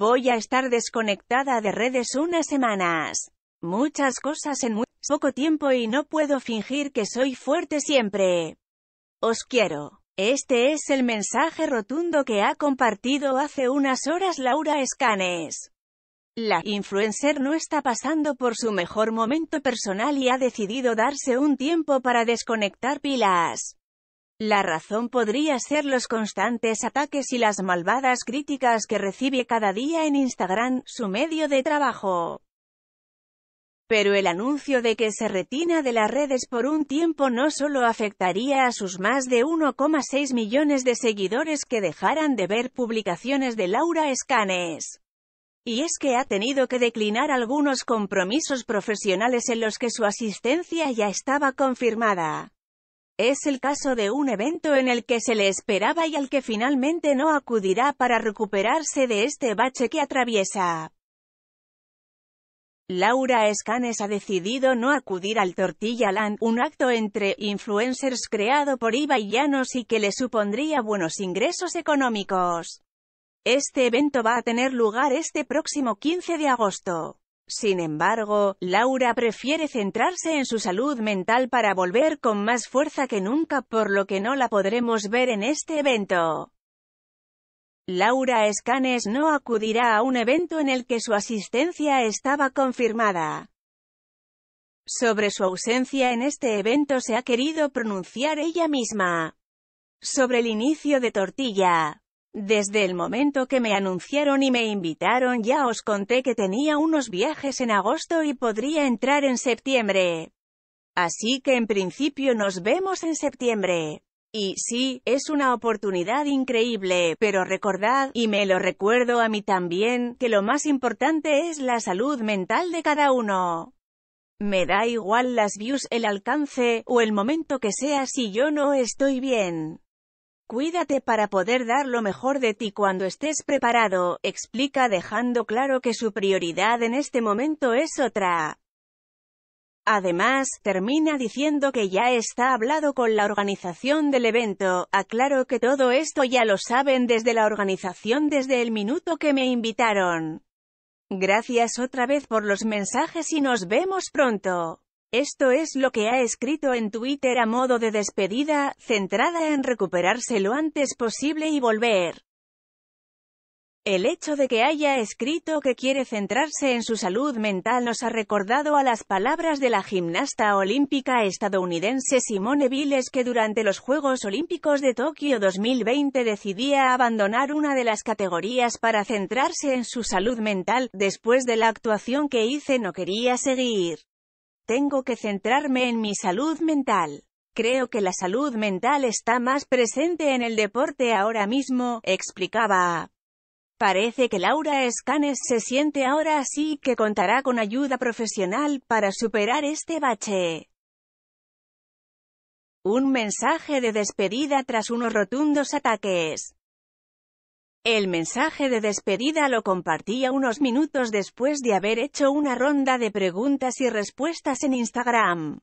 Voy a estar desconectada de redes unas semanas. Muchas cosas en muy poco tiempo y no puedo fingir que soy fuerte siempre. Os quiero. Este es el mensaje rotundo que ha compartido hace unas horas Laura Scanes. La influencer no está pasando por su mejor momento personal y ha decidido darse un tiempo para desconectar pilas. La razón podría ser los constantes ataques y las malvadas críticas que recibe cada día en Instagram, su medio de trabajo. Pero el anuncio de que se retina de las redes por un tiempo no solo afectaría a sus más de 1,6 millones de seguidores que dejaran de ver publicaciones de Laura Escanes. Y es que ha tenido que declinar algunos compromisos profesionales en los que su asistencia ya estaba confirmada. Es el caso de un evento en el que se le esperaba y al que finalmente no acudirá para recuperarse de este bache que atraviesa. Laura Escanes ha decidido no acudir al Tortilla Land, un acto entre influencers creado por Iba y Llanos y que le supondría buenos ingresos económicos. Este evento va a tener lugar este próximo 15 de agosto. Sin embargo, Laura prefiere centrarse en su salud mental para volver con más fuerza que nunca, por lo que no la podremos ver en este evento. Laura Escanes no acudirá a un evento en el que su asistencia estaba confirmada. Sobre su ausencia en este evento se ha querido pronunciar ella misma. Sobre el inicio de Tortilla. Desde el momento que me anunciaron y me invitaron ya os conté que tenía unos viajes en agosto y podría entrar en septiembre. Así que en principio nos vemos en septiembre. Y sí, es una oportunidad increíble, pero recordad, y me lo recuerdo a mí también, que lo más importante es la salud mental de cada uno. Me da igual las views, el alcance, o el momento que sea si yo no estoy bien. Cuídate para poder dar lo mejor de ti cuando estés preparado, explica dejando claro que su prioridad en este momento es otra. Además, termina diciendo que ya está hablado con la organización del evento, aclaro que todo esto ya lo saben desde la organización desde el minuto que me invitaron. Gracias otra vez por los mensajes y nos vemos pronto. Esto es lo que ha escrito en Twitter a modo de despedida, centrada en recuperarse lo antes posible y volver. El hecho de que haya escrito que quiere centrarse en su salud mental nos ha recordado a las palabras de la gimnasta olímpica estadounidense Simone Biles que durante los Juegos Olímpicos de Tokio 2020 decidía abandonar una de las categorías para centrarse en su salud mental, después de la actuación que hice no quería seguir. Tengo que centrarme en mi salud mental. Creo que la salud mental está más presente en el deporte ahora mismo, explicaba. Parece que Laura Escanes se siente ahora así que contará con ayuda profesional para superar este bache. Un mensaje de despedida tras unos rotundos ataques. El mensaje de despedida lo compartía unos minutos después de haber hecho una ronda de preguntas y respuestas en Instagram.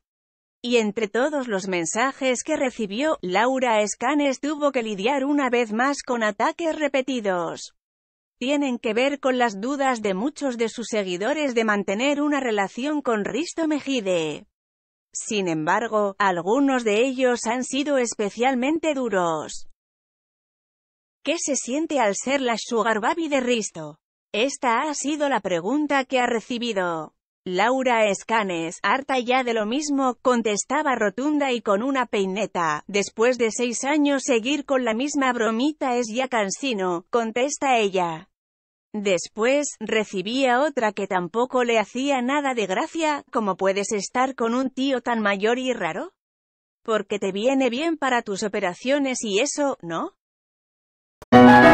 Y entre todos los mensajes que recibió, Laura Scanes tuvo que lidiar una vez más con ataques repetidos. Tienen que ver con las dudas de muchos de sus seguidores de mantener una relación con Risto Mejide. Sin embargo, algunos de ellos han sido especialmente duros. ¿Qué se siente al ser la Sugar Baby de Risto? Esta ha sido la pregunta que ha recibido. Laura Escanes, harta ya de lo mismo, contestaba rotunda y con una peineta. Después de seis años seguir con la misma bromita es ya cansino, contesta ella. Después, recibía otra que tampoco le hacía nada de gracia, ¿cómo puedes estar con un tío tan mayor y raro? Porque te viene bien para tus operaciones y eso, ¿no? Thank you.